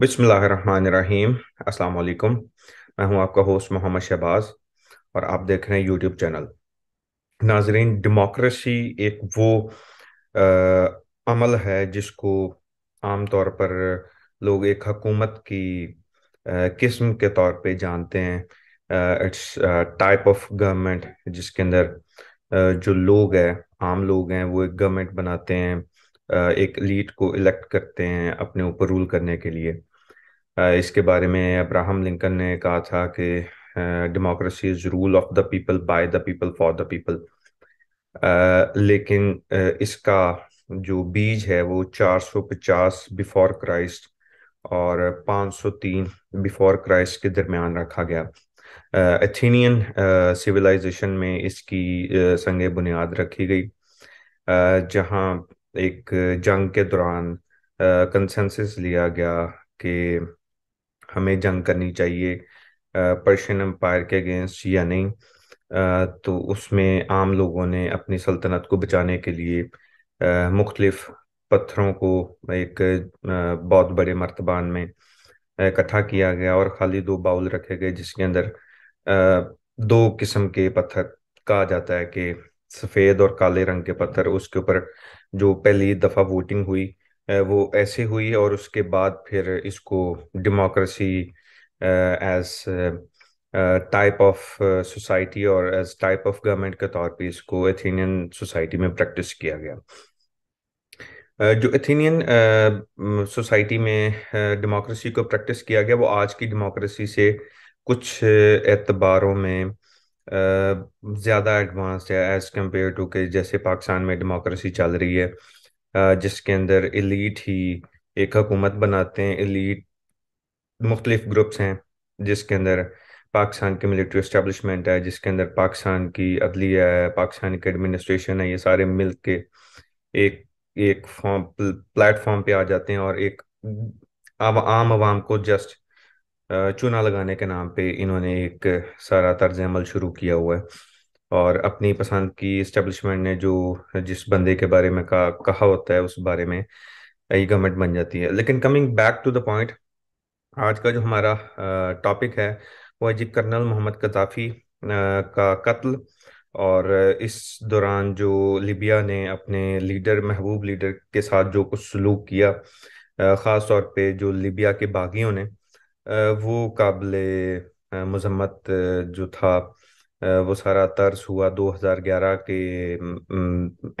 बिसमीम अस्सलाम मैं हूं आपका होस्ट मोहम्मद शहबाज और आप देख रहे हैं यूट्यूब चैनल नाजरीन डेमोक्रेसी एक वो आ, अमल है जिसको आम तौर पर लोग एक हकूमत की आ, किस्म के तौर पे जानते हैं इट्स टाइप ऑफ गवर्नमेंट जिसके अंदर जो लोग हैं आम लोग हैं वो एक गवर्नमेंट बनाते हैं एक लीड को इलेक्ट करते हैं अपने ऊपर रूल करने के लिए इसके बारे में अब्राहम लिंकन ने कहा था कि democracy is rule of the people by the people for the people लेकिन uh, इसका जो बीज है वो 450 बिफोर क्राइस्ट और 503 बिफोर क्राइस्ट के दरमियान रखा गया एथीनियन uh, सिविलाइजेशन uh, में इसकी संग बुनियाद रखी गई जहाँ एक जंग के दौरान कंसेंसस लिया गया कि हमें जंग करनी चाहिए पर्शियन एम्पायर के अगेंस्ट या नहीं तो उसमें आम लोगों ने अपनी सल्तनत को बचाने के लिए मुख्तलिफ पत्थरों को एक बहुत बड़े मर्तबान में इकट्ठा किया गया और खाली दो बाउल रखे गए जिसके अंदर दो किस्म के पत्थर कहा जाता है कि सफ़ेद और काले रंग के पत्थर उसके ऊपर जो पहली दफ़ा वोटिंग हुई वो ऐसे हुई और उसके बाद फिर इसको democracy as type of society और एज टाइप ऑफ गवर्नमेंट के तौर पे इसको एथेनियन सोसाइटी में प्रैक्टिस किया गया जो एथेनियन सोसाइटी में डेमोक्रेसी को प्रैक्टिस किया गया वो आज की डेमोक्रेसी से कुछ एतबारों में ज़्यादा एडवांस है एज़ कम्पेयर टू के जैसे पाकिस्तान में डेमोक्रेसी चल रही है जिसके अंदर इलीट ही एक हकूमत बनाते हैं इलीट मुख्तलिफ ग्रुप्स हैं जिसके अंदर पाकिस्तान की मिलिट्री इस्टेबलिशमेंट है जिसके अंदर पाकिस्तान की अदलिया है पाकिस्तान की एडमिनिस्ट्रेशन है ये सारे मिल के एक एक फॉर्म प्लेटफॉर्म पे आ जाते हैं और एक अब आम आवाम को जस्ट चूना लगाने के नाम पे इन्होंने एक सारा तर्ज अमल शुरू किया हुआ है और अपनी पसंद की इस्टेब्लिशमेंट ने जो जिस बंदे के बारे में कहा कहा होता है उस बारे में यही गवर्नमेंट बन जाती है लेकिन coming back to the point आज का जो हमारा टॉपिक है वो है जी कर्नल मोहम्मद कताफ़ी का कत्ल और इस दौरान जो लिबिया ने अपने लीडर महबूब लीडर के साथ जो कुछ सलूक किया ख़ास तौर पे जो लिबिया के बागियों ने वो काबिल मजम्मत जो था वो सारा तर्स हुआ 2011 के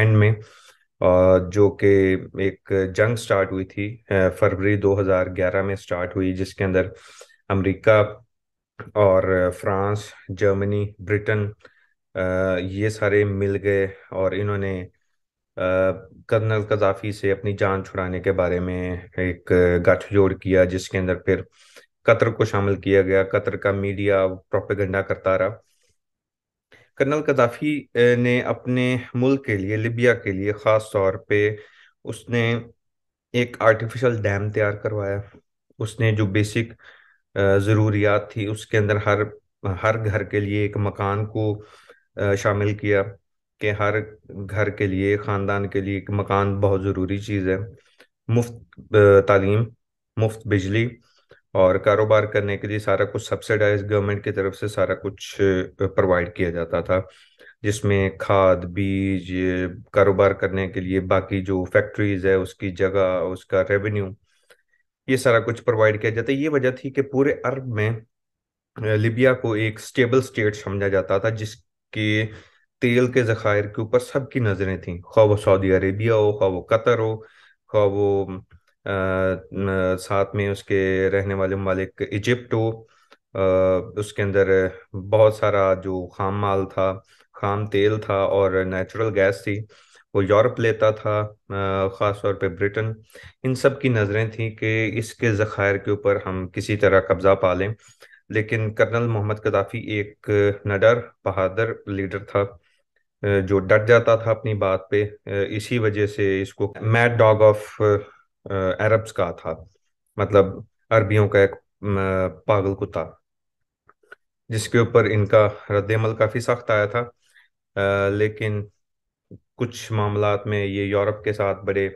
एंड में और जो कि एक जंग स्टार्ट हुई थी फरवरी 2011 में स्टार्ट हुई जिसके अंदर अमेरिका और फ्रांस जर्मनी ब्रिटेन ये सारे मिल गए और इन्होंने कर्नल कजाफी से अपनी जान छुड़ाने के बारे में एक गठजोड़ किया जिसके अंदर फिर कतर को शामिल किया गया कतर का मीडिया प्रोपेगेंडा करता रहा कर्नल कदाफी ने अपने मुल्क के लिए लिबिया के लिए ख़ास तौर पे उसने एक आर्टिफिशियल डैम तैयार करवाया उसने जो बेसिक ज़रूरियात थी उसके अंदर हर हर घर के लिए एक मकान को शामिल किया कि हर घर के लिए ख़ानदान के लिए एक मकान बहुत ज़रूरी चीज़ है मुफ्त तालीम मुफ्त बिजली और कारोबार करने के लिए सारा कुछ सब्सिडाइज गवर्नमेंट की तरफ से सारा कुछ प्रोवाइड किया जाता था जिसमें खाद बीज कारोबार करने के लिए बाकी जो फैक्ट्रीज है उसकी जगह उसका रेवेन्यू ये सारा कुछ प्रोवाइड किया जाता है ये वजह थी कि पूरे अरब में लिबिया को एक स्टेबल स्टेट समझा जाता था जिसके तेल के जखायर के ऊपर सबकी नज़रें थी खा वो सऊदी अरेबिया हो खा वो कतर हो खा वो साथ में उसके रहने वाले ममालिक इजिप्ट हो उसके अंदर बहुत सारा जो खाम माल था खाम तेल था और नेचुरल गैस थी वो यूरोप लेता था ख़ास तौर पे ब्रिटेन इन सब की नज़रें थी कि इसके ज़खायर के ऊपर हम किसी तरह कब्ज़ा पा लें लेकिन कर्नल मोहम्मद कदाफ़ी एक नडर बहादुर लीडर था जो डट जाता था अपनी बात पे इसी वजह से इसको मैड डॉग ऑफ अरब्स का था मतलब अरबियों का एक पागल कुत्ता जिसके ऊपर इनका रद्दमल काफ़ी सख्त आया था आ, लेकिन कुछ मामला में ये यूरोप के साथ बड़े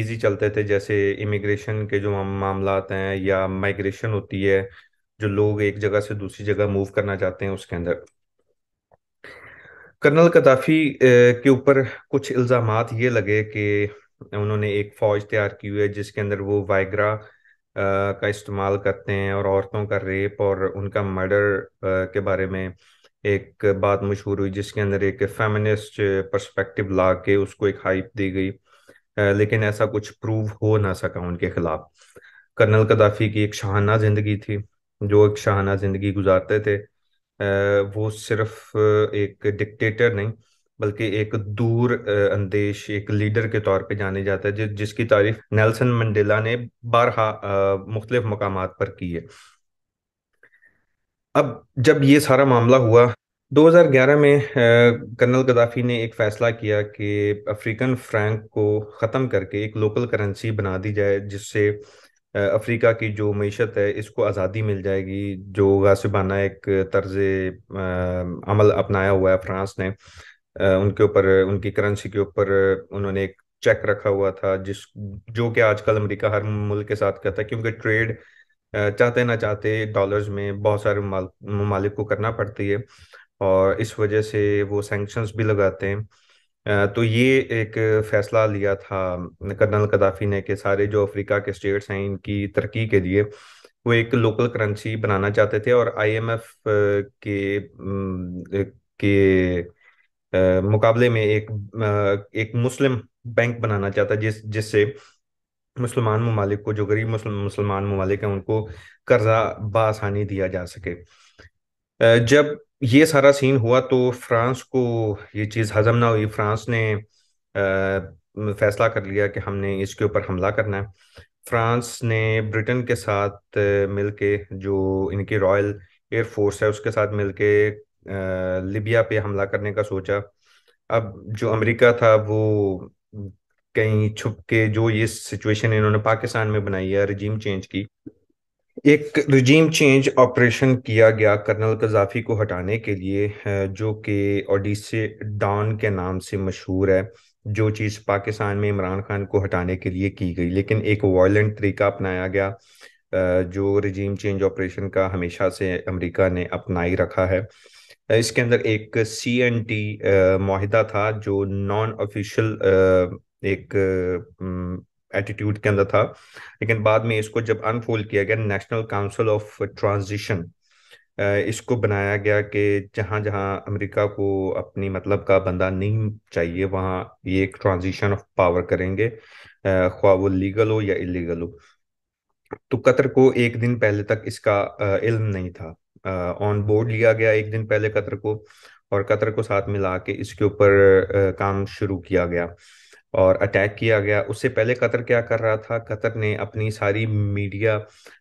इजी चलते थे जैसे इमिग्रेशन के जो मामला हैं या माइग्रेशन होती है जो लोग एक जगह से दूसरी जगह मूव करना चाहते हैं उसके अंदर कर्नल कदाफी के ऊपर कुछ इल्ज़ाम ये लगे कि उन्होंने एक फौज तैयार की हुई है जिसके अंदर वो वाइग्रा का इस्तेमाल करते हैं और औरतों का रेप और उनका मर्डर के बारे में एक बात मशहूर हुई जिसके अंदर एक फेमिनिस्ट परस्पेक्टिव ला के उसको एक हाइप दी गई लेकिन ऐसा कुछ प्रूव हो ना सका उनके खिलाफ कर्नल कदाफी की एक शाहाना जिंदगी थी जो एक शाहाना जिंदगी गुजारते थे वो सिर्फ एक डिक्टेटर नहीं बल्कि एक दूर अंदेश एक लीडर के तौर पे जाने जाता है जि, जिसकी तारीफ नेल्सन मंडेला ने बारहा मुख्तलिफ मकाम पर की है अब जब ये सारा मामला हुआ 2011 में कर्नल गदाफी ने एक फैसला किया कि अफ्रीकन फ्रैंक को ख़त्म करके एक लोकल करेंसी बना दी जाए जिससे अफ्रीका की जो मीशत है इसको आज़ादी मिल जाएगी जो गासिबाना एक तर्ज अमल अपनाया हुआ है फ्रांस ने उनके ऊपर उनकी करेंसी के ऊपर उन्होंने एक चेक रखा हुआ था जिस जो कि आजकल अमेरिका हर मुल्क के साथ करता है क्योंकि ट्रेड चाहते ना चाहते डॉलर्स में बहुत सारे ममालिक को करना पड़ती है और इस वजह से वो सेंक्शंस भी लगाते हैं तो ये एक फैसला लिया था कर्नल कदाफी ने कि सारे जो अफ्रीका के स्टेट्स हैं इनकी तरक्की के लिए वो एक लोकल करेंसी बनाना चाहते थे और आईएमएफ के के मुकाबले में एक एक मुस्लिम बैंक बनाना चाहता है जिस जिससे मुसलमान ममालिक को जो गरीब मुसलमान ममालिक हैं उनको कर्जा बसानी दिया जा सके जब ये सारा सीन हुआ तो फ्रांस को ये चीज़ हजम ना हुई फ्रांस ने फैसला कर लिया कि हमने इसके ऊपर हमला करना है फ्रांस ने ब्रिटेन के साथ मिलके जो इनकी रॉयल एयरफोर्स है उसके साथ मिलके लिबिया पे हमला करने का सोचा अब जो अमेरिका था वो कहीं छुप के जो ये सिचुएशन इन्होंने पाकिस्तान में बनाई है रजीम चेंज की एक रजीम चेंज ऑपरेशन किया गया कर्नल कजाफी को हटाने के लिए जो कि ओडिसे डॉन के नाम से मशहूर है जो चीज़ पाकिस्तान में इमरान खान को हटाने के लिए की गई लेकिन एक वायलेंट तरीका अपनाया गया जो रजीम चेंज ऑपरेशन का हमेशा से अमेरिका ने अपनाई रखा है इसके अंदर एक सी एन टी माहिदा था जो नॉन ऑफिशियल एक एटीट्यूड के अंदर था लेकिन बाद में इसको जब अनफोल्ड किया गया नेशनल काउंसिल ऑफ ट्रांजिशन इसको बनाया गया कि जहां जहाँ अमेरिका को अपनी मतलब का बंदा नहीं चाहिए वहाँ ये एक ट्रांजिशन ऑफ पावर करेंगे ख्वा वो लीगल हो या इलीगल हो तो कतर को एक दिन पहले तक इसका इल्म नहीं था ऑन बोर्ड लिया गया एक दिन पहले कतर को और कतर को साथ मिला के इसके ऊपर काम शुरू किया गया और अटैक किया गया उससे पहले कतर क्या कर रहा था कतर ने अपनी सारी मीडिया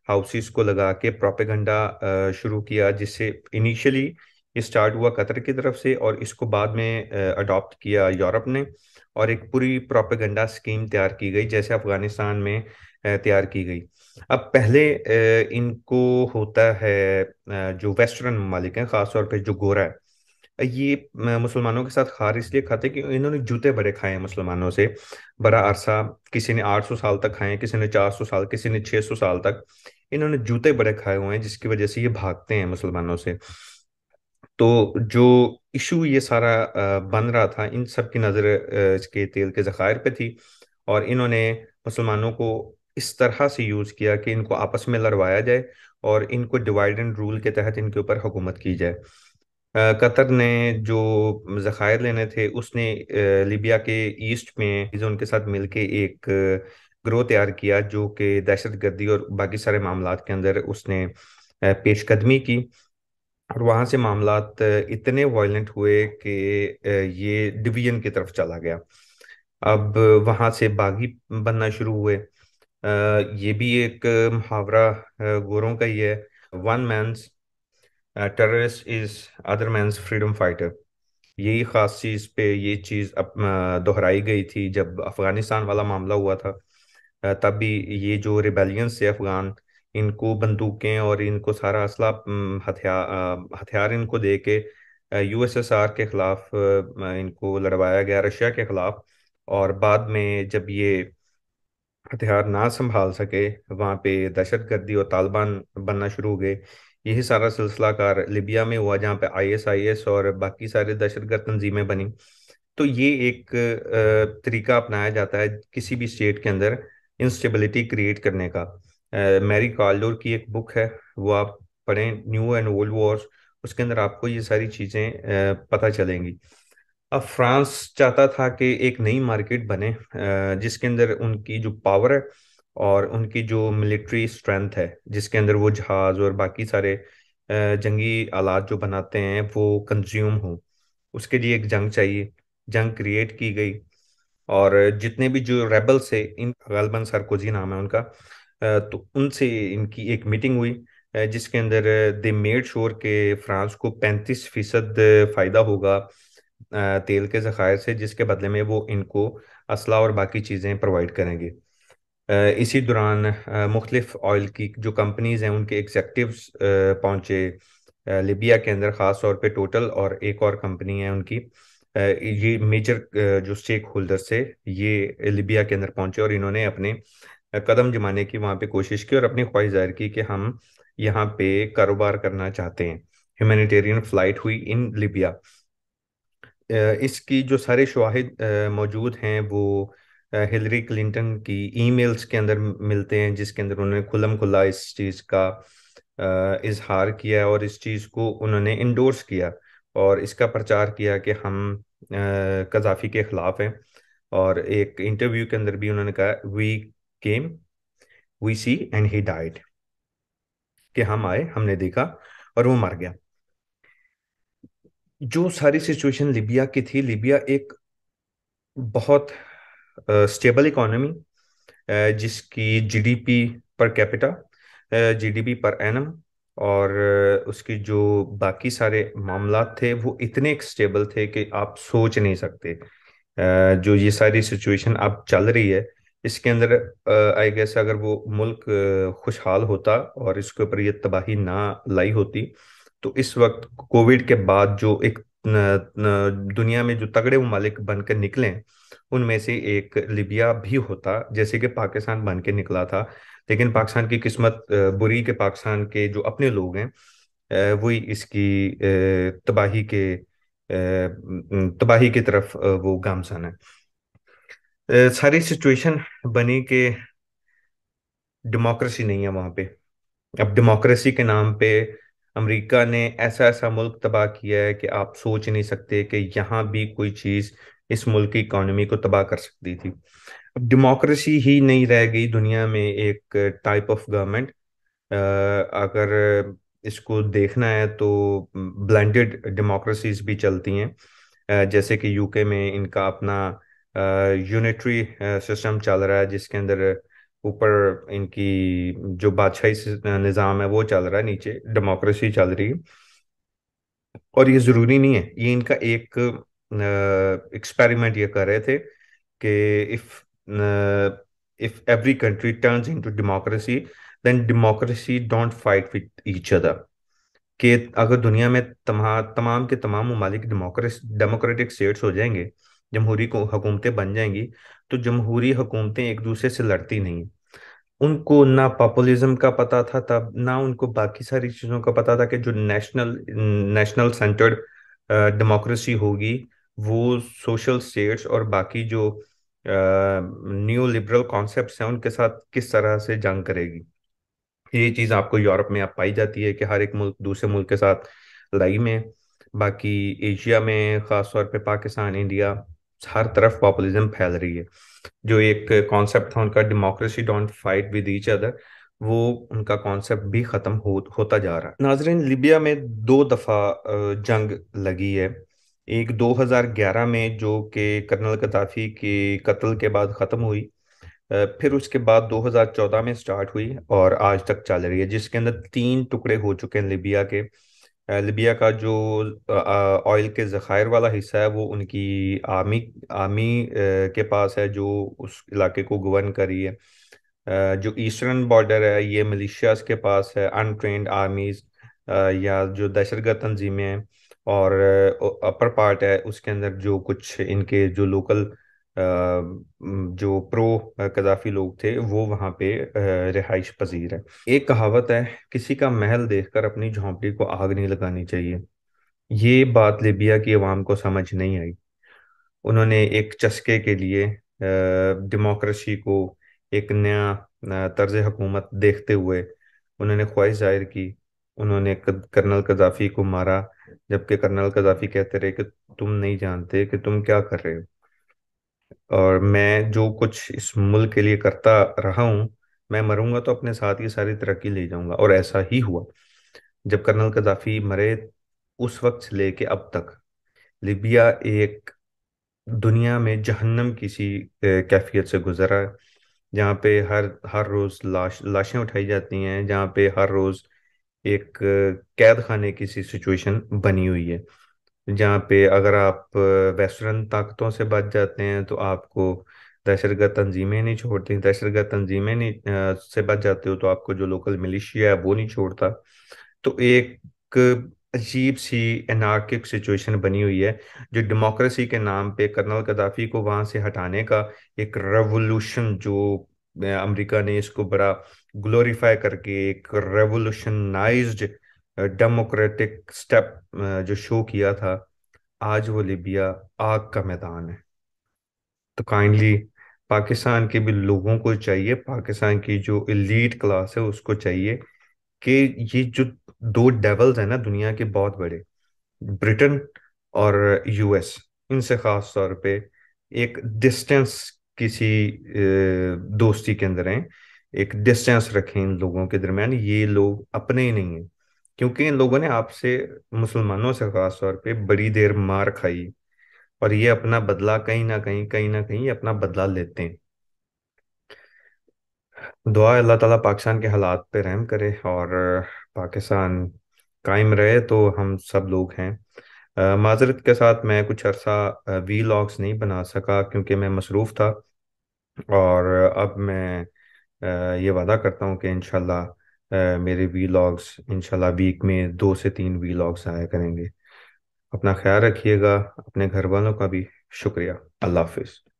हाउसेस को लगा के प्रोपेगंडा शुरू किया जिससे इनिशियली स्टार्ट हुआ कतर की तरफ से और इसको बाद में अडॉप्ट किया यूरोप ने और एक पूरी प्रोपेगंडा स्कीम तैयार की गई जैसे अफगानिस्तान में तैयार की गई अब पहले इनको होता है जो वेस्टर्न ममालिक हैं ख़ासतौर पर जो गोरा है ये मुसलमानों के साथ खार इसलिए खाते कि इन्होंने जूते बड़े खाए हैं मुसलमानों से बड़ा अरसा किसी ने 800 साल तक खाए किसी ने 400 साल किसी ने 600 साल तक इन्होंने जूते बड़े खाए हुए हैं जिसकी वजह से ये भागते हैं मुसलमानों से तो जो इशू ये सारा बन रहा था इन सब की नज़र इसके तेल के ज़खायर पे थी और इन्होंने मुसलमानों को इस तरह से यूज किया कि इनको आपस में लड़वाया जाए और इनको डिवाइड एंड रूल के तहत इनके ऊपर हुकूमत की जाए कतर ने जो ज़ख़ायर लेने थे उसने लीबिया के ईस्ट में उनके साथ मिलके एक ग्रोह तैयार किया जो कि दहशत गर्दी और बाकी सारे मामला के अंदर उसने पेशकदमी की और वहाँ से मामला इतने वायलेंट हुए कि ये डिवीजन की तरफ चला गया अब वहाँ से बागी बनना शुरू हुए ये भी एक मुहावरा गोरों का ही है one man's terrorist is other man's freedom fighter यही खास चीज़ पे ये चीज़ दोहराई गई थी जब अफ़गानिस्तान वाला मामला हुआ था तब भी ये जो रिबेलियंस थे अफ़गान इनको बंदूकें और इनको सारा असला हथियार हथियार इनको दे के यूएसएसआर के ख़िलाफ़ इनको लड़वाया गया रशिया के ख़िलाफ़ और बाद में जब ये हथियार ना संभाल सके वहाँ पे दहशत गर्दी और तालिबान बनना शुरू हो गए यही सारा सिलसिला कार लिबिया में हुआ जहाँ पे आईएसआईएस और बाकी सारे दहशतगर्द तंजीमें बनी तो ये एक तरीका अपनाया जाता है किसी भी स्टेट के अंदर इंस्टेबिलिटी क्रिएट करने का मैरी कार्लोर की एक बुक है वो आप पढ़ें न्यू एंड ओल्ड वॉर्स उसके अंदर आपको ये सारी चीज़ें पता चलेंगी अब फ्रांस चाहता था कि एक नई मार्केट बने जिसके अंदर उनकी जो पावर है और उनकी जो मिलिट्री स्ट्रेंथ है जिसके अंदर वो जहाज और बाकी सारे जंगी आलात जो बनाते हैं वो कंज्यूम हो उसके लिए एक जंग चाहिए जंग क्रिएट की गई और जितने भी जो रेबल्स है इन गलबन सरकोजी नाम है उनका तो उनसे इनकी एक मीटिंग हुई जिसके अंदर दे मेड श्योर के फ्रांस को पैंतीस फीसद फायदा होगा तेल के ज़ख़ायर से जिसके बदले में वो इनको असला और बाकी चीज़ें प्रोवाइड करेंगे इसी दौरान मुख्तलिफ ऑयल की जो कंपनीज़ हैं उनके एग्जेक्टिव पहुंचे लिबिया के अंदर ख़ास तौर पर टोटल और एक और कंपनी है उनकी ये मेजर जो स्टेक होल्डर से ये लिबिया के अंदर पहुंचे और इन्होंने अपने कदम जमाने की वहां पे कोशिश की और अपनी ख्वाहिश जाहिर की कि हम यहाँ पे कारोबार करना चाहते हैं ह्यूमैनिटेरियन फ्लाइट हुई इन लिबिया इसकी जो सारे शवाहद मौजूद हैं वो हिलरी क्लिंटन की ईमेल्स के अंदर मिलते हैं जिसके अंदर उन्होंने खुलम खुला इस चीज़ का इजहार किया और इस चीज़ को उन्होंने इंडोर्स किया और इसका प्रचार किया कि हम कजाफी के ख़िलाफ़ हैं और एक इंटरव्यू के अंदर भी उन्होंने कहा we came we see and he died कि हम आए हमने देखा और वो मर गया जो सारी सिचुएशन लिबिया की थी लिबिया एक बहुत स्टेबल uh, इकोनॉमी जिसकी GDP per capita GDP per annum और उसकी जो बाकी सारे मामला थे वो इतने स्टेबल थे कि आप सोच नहीं सकते जो ये सारी सिचुएशन अब चल रही है इसके अंदर आई गेस अगर वो मुल्क खुशहाल होता और इसके ऊपर ये तबाही ना लाई होती तो इस वक्त कोविड के बाद जो एक दुनिया में जो तगड़े ममालिक बनकर निकले उनमें से एक लिबिया भी होता जैसे कि पाकिस्तान बन के निकला था लेकिन पाकिस्तान की किस्मत बुरी के पाकिस्तान के जो अपने लोग हैं वही इसकी तबाही के तबाही की तरफ वो गामसन है सारी सिचुएशन बनी कि डेमोक्रेसी नहीं है वहाँ पे अब डेमोक्रेसी के नाम पे अमेरिका ने ऐसा ऐसा मुल्क तबाह किया है कि आप सोच नहीं सकते कि यहाँ भी कोई चीज़ इस मुल्क की इकॉनमी को तबाह कर सकती थी अब डेमोक्रेसी ही नहीं रह गई दुनिया में एक टाइप ऑफ गवर्नमेंट अगर इसको देखना है तो ब्लेंडेड डेमोक्रेसीज भी चलती हैं जैसे कि यूके में इनका अपना यूनिटरी सिस्टम चल रहा है जिसके अंदर ऊपर इनकी जो बादशाही निज़ाम है वो चल रहा है नीचे डेमोक्रेसी चल रही है और ये ज़रूरी नहीं है ये इनका एक एक्सपेरिमेंट ये कर रहे थे कि if if every country turns into democracy then democracy don't fight with each other कि अगर दुनिया में तमाम तमाम के तमाम ममालिक डेमोक्रेटिक स्टेट्स हो जाएंगे जमहूरी हुकूमतें बन जाएंगी तो जमहूरी हुकूमतें एक दूसरे से लड़ती नहीं उनको ना पॉपुलिज्म का पता था तब ना उनको बाकी सारी चीज़ों का पता था कि जो नेशनल नेशनल सेंटर्ड डेमोक्रेसी होगी वो सोशल स्टेट्स और बाकी जो न्यू लिबरल कॉन्सेप्ट हैं उनके साथ किस तरह से जंग करेगी ये चीज़ आपको यूरोप में आप पाई जाती है कि हर एक मुल्क दूसरे मुल्क के साथ लड़ाई में बाकी एशिया में ख़ास तौर पे पाकिस्तान इंडिया हर तरफ पॉपुलिज्म फैल रही है जो एक कॉन्सेप्ट था उनका democracy don't fight with each other वो उनका कॉन्सेप्ट भी खत्म हो होता जा रहा है नाजरीन लिबिया में दो दफ़ा जंग लगी है एक 2011 में जो के कर्नल कदाफी के कत्ल के बाद ख़त्म हुई फिर उसके बाद 2014 में स्टार्ट हुई और आज तक चल रही है जिसके अंदर तीन टुकड़े हो चुके हैं लिबिया के लिबिया का जो ऑयल के ज़खायर वाला हिस्सा है वो उनकी आर्मी आर्मी के पास है जो उस इलाके को गवर्न कर रही है जो ईस्टर्न बॉर्डर है ये मलिशियाज के पास है अनट्रेंड आर्मीज या जो दहशतगर्द तंजीमें हैं और अपर पार्ट है उसके अंदर जो कुछ इनके जो लोकल जो प्रो कदाफी लोग थे वो वहां पे रिहाइश पजीर है एक कहावत है किसी का महल देखकर अपनी झोंपड़ी को आग नहीं लगानी चाहिए ये बात लिबिया की आवाम को समझ नहीं आई उन्होंने एक चस्के के लिए डेमोक्रेसी को एक नया तर्ज हुकूमत देखते हुए उन्होंने ख्वाहिश जाहिर की उन्होंने कर्नल कजाफी को मारा जबकि कर्नल कजाफी कहते रहे कि तुम नहीं जानते कि तुम क्या कर रहे हो और मैं जो कुछ इस मुल्क के लिए करता रहा हूं मैं मरूंगा तो अपने साथ ये सारी तरक्की ले जाऊंगा और ऐसा ही हुआ जब कर्नल कदाफी मरे उस वक्त से लेके अब तक लिबिया एक दुनिया में जहन्नम किसी कैफियत से गुजरा है जहाँ पे हर हर रोज़ लाश लाशें उठाई जाती हैं जहाँ पे हर रोज़ एक कैद खाने की सी सिचुएशन बनी हुई है जहाँ पे अगर आप वेस्टर्न ताकतों से बच जाते हैं तो आपको दहशतगर्द तंजीमें नहीं छोड़ती दहशतगर्द तंजीमें नहीं से बच जाते हो तो आपको जो लोकल मिलिशिया है वो नहीं छोड़ता तो एक अजीब सी एनार्किक सिचुएशन बनी हुई है जो डेमोक्रेसी के नाम पे कर्नल कदाफी को वहाँ से हटाने का एक रेवोल्यूशन जो अमेरिका ने इसको बड़ा ग्लोरीफाई करके एक रेवोल्यूशनाइज्ड डेमोक्रेटिक स्टेप जो शो किया था आज वो लिबिया आग का मैदान है तो काइंडली पाकिस्तान के भी लोगों को चाहिए पाकिस्तान की जो इलीट क्लास है उसको चाहिए कि ये जो दो डेवल्स हैं ना दुनिया के बहुत बड़े ब्रिटेन और यूएस इनसे खास तौर पे एक डिस्टेंस किसी दोस्ती के अंदर है एक डिस्टेंस रखें इन लोगों के दरमियान ये लोग अपने ही नहीं हैं क्योंकि इन लोगों ने आपसे मुसलमानों से खास तौर पे बड़ी देर मार खाई और ये अपना बदला कहीं ना कहीं कहीं ना कहीं अपना बदला लेते हैं दुआ अल्लाह ताला पाकिस्तान के हालात पे रहम करे और पाकिस्तान कायम रहे तो हम सब लोग हैं माजरत के साथ मैं कुछ अरसा वी लॉग्स नहीं बना सका क्योंकि मैं मसरूफ़ था और अब मैं ये वादा करता हूँ कि इनशाला मेरे वी लॉग्स इनशाला वीक में दो से तीन वी लॉग्स आया करेंगे अपना ख्याल रखिएगा अपने घर वालों का भी शुक्रिया अल्लाह हाफिज़